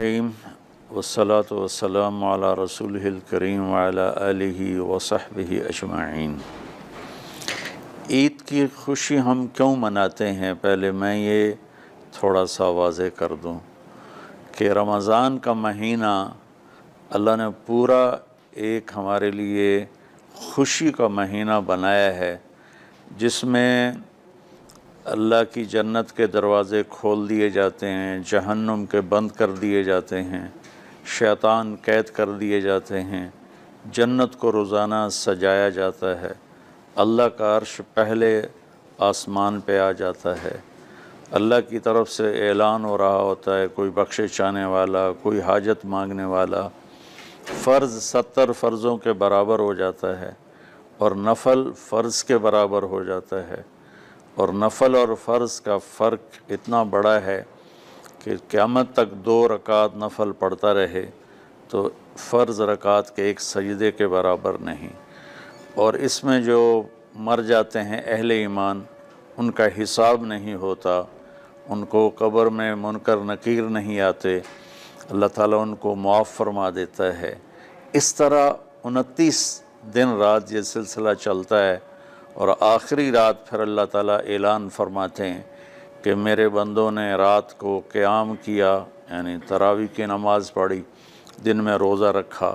करीम वसलात वसलाम रसूल करीम वाली वसहब अजमाइन ईद की खुशी हम क्यों मनाते हैं पहले मैं ये थोड़ा सा वाज कर दूं कि रमज़ान का महीना अल्लाह ने पूरा एक हमारे लिए खुशी का महीना बनाया है जिसमें अल्लाह की जन्नत के दरवाज़े खोल दिए जाते हैं जहन्नुम के बंद कर दिए जाते हैं शैतान कैद कर दिए जाते हैं जन्नत को रोज़ाना सजाया जाता है अल्लाह का अर्श पहले आसमान पे आ जाता है अल्लाह की तरफ से ऐलान हो रहा होता है कोई बख्शे चाहने वाला कोई हाजत मांगने वाला फ़र्ज़ सत्तर फ़र्ज़ों के बराबर हो जाता है और नफल फ़र्ज़ के बराबर हो जाता है और नफल और फ़र्ज का फ़र्क इतना बड़ा है कि क़्यामत तक दो रकात नफल पढ़ता रहे तो फ़र्ज़ रकात के एक सजदे के बराबर नहीं और इसमें जो मर जाते हैं अहल ईमान उनका हिसाब नहीं होता उनको कब्र में मुनकर नकीर नहीं आते अल्लाह ताला उनको मुआफ़ फरमा देता है इस तरह उनतीस दिन रात ये सिलसिला चलता है और आखिरी रात फिर अल्लाह ताला ऐलान फरमाते हैं कि मेरे बंदों ने रात को क़्याम किया यानी तरावी की नमाज़ पढ़ी दिन में रोज़ा रखा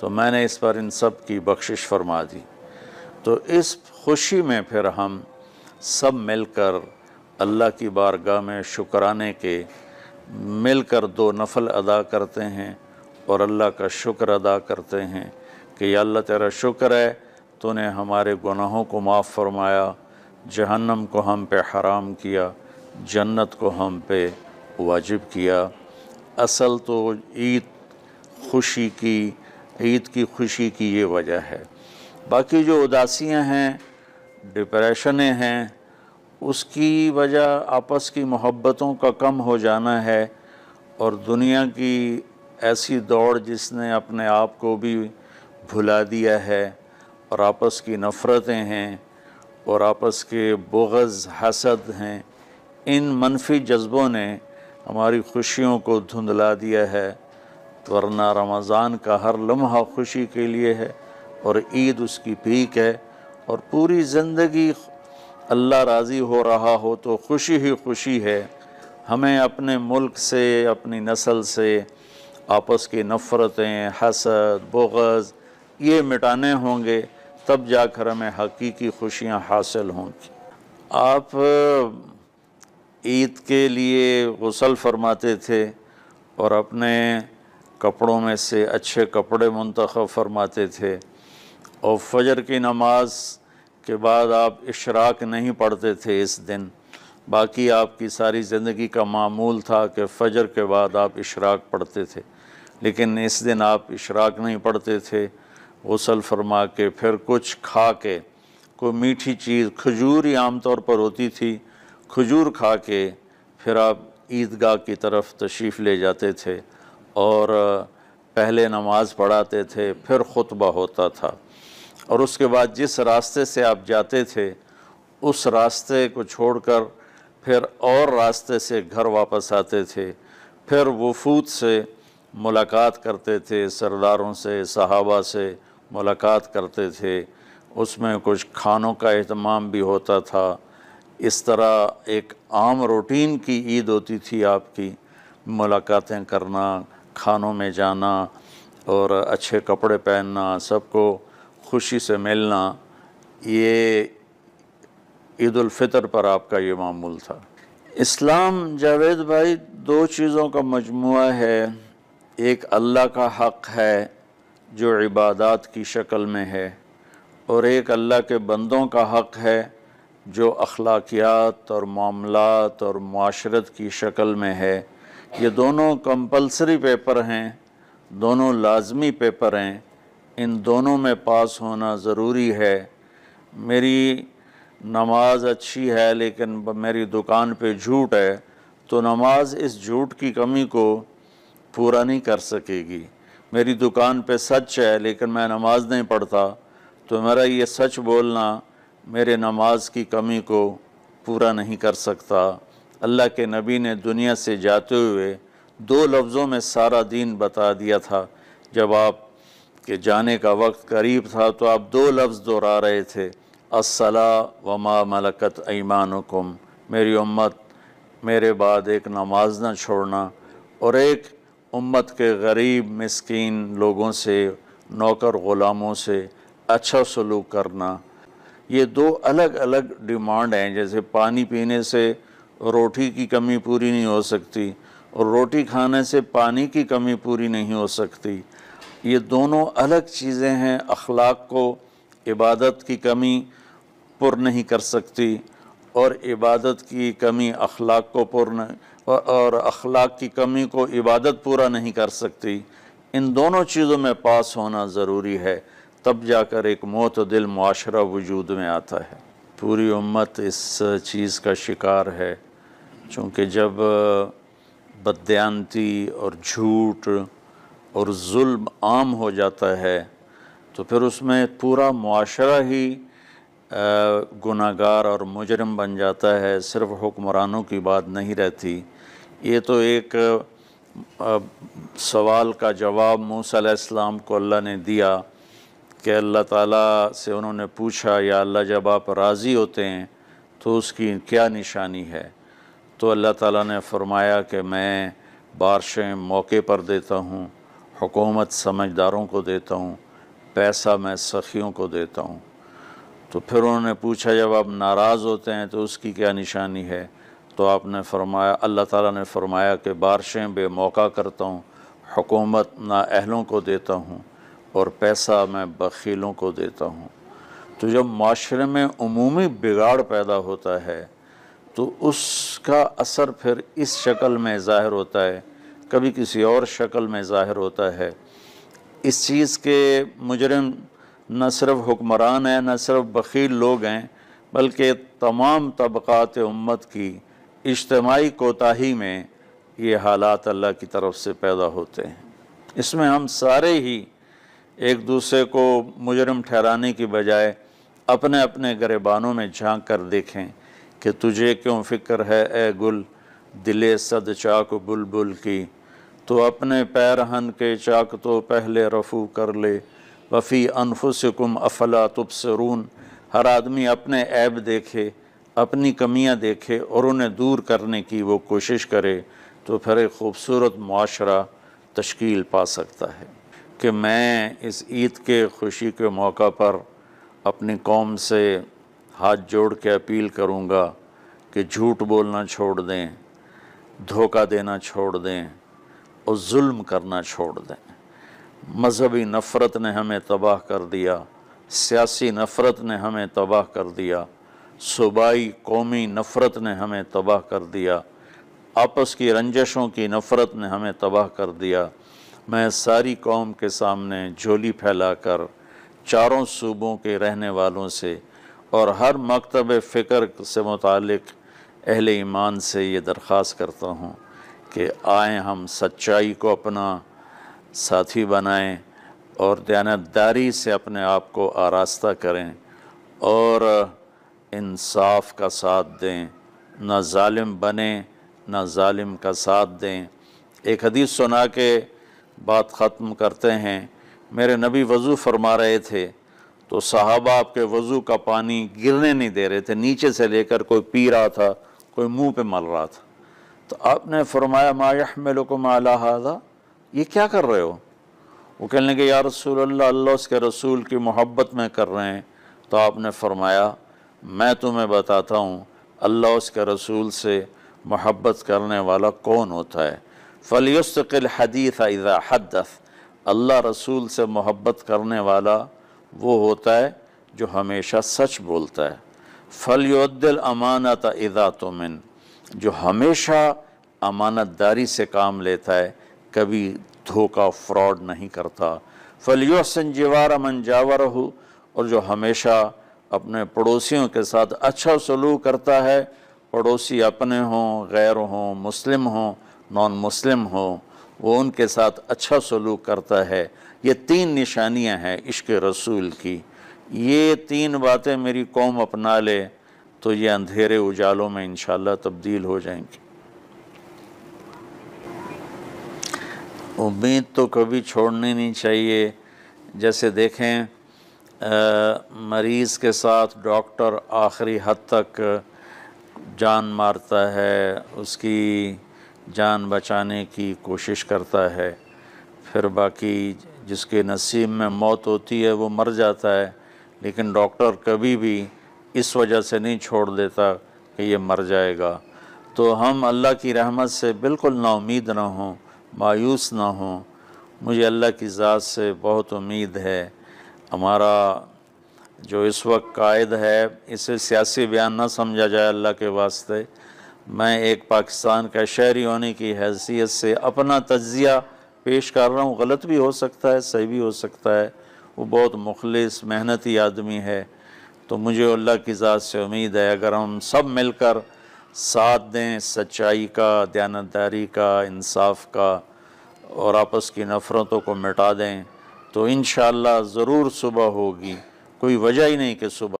तो मैंने इस पर इन सब की बख्शिश फरमा दी तो इस खुशी में फिर हम सब मिलकर अल्लाह की बारगाह में शुक्राने के मिलकर दो नफल अदा करते हैं और अल्लाह का शुक्र अदा करते हैं कि अल्लाह तेरा शुक्र है तूने हमारे गुनाहों को माफ़ फरमाया जहन्नम को हम पे हराम किया जन्नत को हम पे वाजिब किया असल तो ईद खुशी की ईद की खुशी की ये वजह है बाकी जो उदासियां हैं डिप्रेशनें हैं उसकी वजह आपस की मोहब्बतों का कम हो जाना है और दुनिया की ऐसी दौड़ जिसने अपने आप को भी भुला दिया है और आपस की नफ़रतें हैं और आपस के बुगज़ हसद हैं इन मनफी जज्बों ने हमारी खुशियों को धुंधला दिया है वरना रमज़ान का हर लम्हा खुशी के लिए है और ईद उसकी पीक है और पूरी ज़िंदगी अल्लाह राज़ी हो रहा हो तो खुशी ही खुशी है हमें अपने मुल्क से अपनी नस्ल से आपस की नफ़रतें हसद बगज़ ये मिटाने होंगे तब जाकर हमें हकीकी खुशियाँ हासिल होंगी आप ईद के लिए गसल फरमाते थे और अपने कपड़ों में से अच्छे कपड़े मंतखब फरमाते थे और फजर की नमाज के बाद आप इशराक नहीं पढ़ते थे इस दिन बाकी आपकी सारी ज़िंदगी का मामूल था कि फ़जर के बाद आप इशराक पढ़ते थे लेकिन इस दिन आप इशराक नहीं पढ़ते थे गसल फरमा के फिर कुछ खा के कोई मीठी चीज़ खजूर ही आम तौर पर होती थी खजूर खा के फिर आप ईदगाह की तरफ तशरीफ़ ले जाते थे और पहले नमाज़ पढ़ाते थे फिर खुतबा होता था और उसके बाद जिस रास्ते से आप जाते थे उस रास्ते को छोड़कर फिर और रास्ते से घर वापस आते थे फिर वफूद से मुलाकात करते थे सरदारों से सहाबा से मुलाकात करते थे उसमें कुछ खानों का अहतमाम भी होता था इस तरह एक आम रूटीन की ईद होती थी आपकी मुलाकातें करना खानों में जाना और अच्छे कपड़े पहनना सबको खुशी से मिलना ये ईदालफ़ितर पर आपका ये मामूल था इस्लाम जावेद भाई दो चीज़ों का मजमू है एक अल्लाह का हक़ है जो इबादत की शक्ल में है और एक अल्लाह के बंदों का हक़ है जो अखलाकियात और मामलात और माशरत की शक्ल में है ये दोनों कंपलसरी पेपर हैं दोनों लाजमी पेपर हैं इन दोनों में पास होना ज़रूरी है मेरी नमाज अच्छी है लेकिन मेरी दुकान पे झूठ है तो नमाज इस झूठ की कमी को पूरा नहीं कर सकेगी मेरी दुकान पे सच है लेकिन मैं नमाज नहीं पढ़ता तो मेरा ये सच बोलना मेरे नमाज की कमी को पूरा नहीं कर सकता अल्लाह के नबी ने दुनिया से जाते हुए दो लफ्ज़ों में सारा दिन बता दिया था जब आप के जाने का वक्त करीब था तो आप दो लफ्ज़ दोहरा रहे थे असला व मलकत ईमान मेरी उम्मत मेरे बाद एक नमाज ना छोड़ना और एक उम्मत के गरीब मस्किन लोगों से नौकर ग़ुलामों से अच्छा सलूक करना ये दो अलग अलग डिमांड हैं जैसे पानी पीने से रोटी की कमी पूरी नहीं हो सकती और रोटी खाने से पानी की कमी पूरी नहीं हो सकती ये दोनों अलग चीज़ें हैं अखलाक को इबादत की कमी पुर नहीं कर सकती और इबादत की कमी अखलाक को पुर नहीं और अखलाक की कमी को इबादत पूरा नहीं कर सकती इन दोनों चीज़ों में पास होना ज़रूरी है तब जाकर एक मौत दिल माशरा वजूद में आता है पूरी उम्मत इस चीज़ का शिकार है चूँकि जब बदती और झूठ और जुल्म आम हो जाता है तो फिर उसमें पूरा माशरा ही गुनागार और मुजरम बन जाता है सिर्फ हुक्मरानों की बात नहीं रहती ये तो एक सवाल का जवाब मूसम को अल्लाह ने दिया कि अल्लाह ताला से उन्होंने पूछा या अल्लाह जब आप राज़ी होते हैं तो उसकी क्या निशानी है तो अल्लाह ताला ने फरमाया कि मैं बारिशें मौके पर देता हूँ हुकूमत समझदारों को देता हूँ पैसा मैं सखियों को देता हूँ तो फिर उन्होंने पूछा जब आप नाराज़ होते हैं तो उसकी क्या निशानी है तो आपने फरमाया अल्लाह ताला ने फरमाया कि बारिशें बेमौका करता हूँ हुकूमत ना अहलों को देता हूँ और पैसा मैं बखीलों को देता हूँ तो जब माशरे में अमूमी बिगाड़ पैदा होता है तो उसका असर फिर इस शक्ल में ज़ाहिर होता है कभी किसी और शक्ल में ज़ाहिर होता है इस चीज़ के मुजरम न सिर्फ हुक्मरान हैं न सिर्फ बखील लोग हैं बल्कि तमाम तबक़ात उम्मत की इज्तमाही कोताही में ये हालात अल्लाह की तरफ से पैदा होते हैं इसमें हम सारे ही एक दूसरे को मुजरम ठहराने की बजाय अपने अपने गरेबानों में झांक कर देखें कि तुझे क्यों फ़िक्र है ए गुल दिले सद चाक बुल बुल की तो अपने पैरहन के चाक तो पहले रफू कर ले वफ़ी अनफुसकुम अफला तुबसरून हर आदमी अपने ऐब देखे अपनी कमियां देखे और उन्हें दूर करने की वो कोशिश करे तो फिर एक खूबसूरत माशरा तश्कील पा सकता है कि मैं इस ईद के खुशी के मौका पर अपनी कौम से हाथ जोड़ के अपील करूँगा कि झूठ बोलना छोड़ दें धोखा देना छोड़ दें और जुल्म करना छोड़ दें मजहबी नफ़रत ने हमें तबाह कर दिया सियासी नफ़रत ने हमें तबाह कर दिया सूबाई कौमी नफ़रत ने हमें तबाह कर दिया आपस की रंजशों की नफ़रत ने हमें तबाह कर दिया मैं सारी कौम के सामने झोली फैलाकर चारों सूबों के रहने वालों से और हर मकतब फ़िक्र से मुतक अहल ईमान से ये दरख्वास्त करता हूँ कि आए हम सच्चाई को अपना साथी बनाएं और दयानतदारी से अपने आप को आरास्ता करें और इंसाफ का साथ दें ना ालिम बने ना ालिम का साथ दें एक हदीस सुना के बात ख़त्म करते हैं मेरे नबी वज़ू फरमा रहे थे तो साहबा आपके वज़ू का पानी गिरने नहीं दे रहे थे नीचे से लेकर कोई पी रहा था कोई मुंह पे मल रहा था तो आपने फरमाया मायाहमलकुम आलाहाजा ये क्या कर रहे हो वो कहने के या रसूल अल्लाह उसके रसूल की मोहब्बत में कर रहे हैं तो आपने फरमाया मैं तुम्हें बताता हूँ अल्लाह उसके रसूल से मोहब्बत करने वाला कौन होता है फ़लयुस्तकिल हदीस इज़ा हदस अल्लाह रसूल से मोहब्बत करने वाला वो होता है जो हमेशा सच बोलता है फ़लयुद्दिल अमानत इज़ा तुमिन जो हमेशा अमानतदारी से काम लेता है कभी धोखा फ्रॉड नहीं करता फलियोसन जवार मन जावर हो और जो हमेशा अपने पड़ोसियों के साथ अच्छा सलूक करता है पड़ोसी अपने हों गैर हों मुस्लिम हों नॉन मुस्लिम हों वो उनके साथ अच्छा सलूक करता है ये तीन निशानियां हैं इश्क रसूल की ये तीन बातें मेरी कौम अपना ले तो ये अंधेरे उजालों में इनशाला तब्दील हो जाएंगी उम्मीद तो कभी छोड़नी नहीं चाहिए जैसे देखें मरीज़ के साथ डॉक्टर आखिरी हद तक जान मारता है उसकी जान बचाने की कोशिश करता है फिर बाकी जिसके नसीब में मौत होती है वो मर जाता है लेकिन डॉक्टर कभी भी इस वजह से नहीं छोड़ देता कि ये मर जाएगा तो हम अल्लाह की रहमत से बिल्कुल नाउमीद ना हों मायूस ना हों मुझे अल्लाह की ज़ात से बहुत उम्मीद है हमारा जो इस वक्त कायद है इसे सियासी बयान ना समझा जाए अल्लाह के वास्ते मैं एक पाकिस्तान का शहरी होने की हैसियत से अपना तजिया पेश कर रहा हूँ गलत भी हो सकता है सही भी हो सकता है वो बहुत मुखलस मेहनती आदमी है तो मुझे अल्लाह की ज़ात से उम्मीद है अगर हम सब मिलकर साथ दें सच्चाई का दयानतदारी का इंसाफ का और आपस की नफ़रतों को मिटा दें तो इन ज़रूर सुबह होगी कोई वजह ही नहीं कि सुबह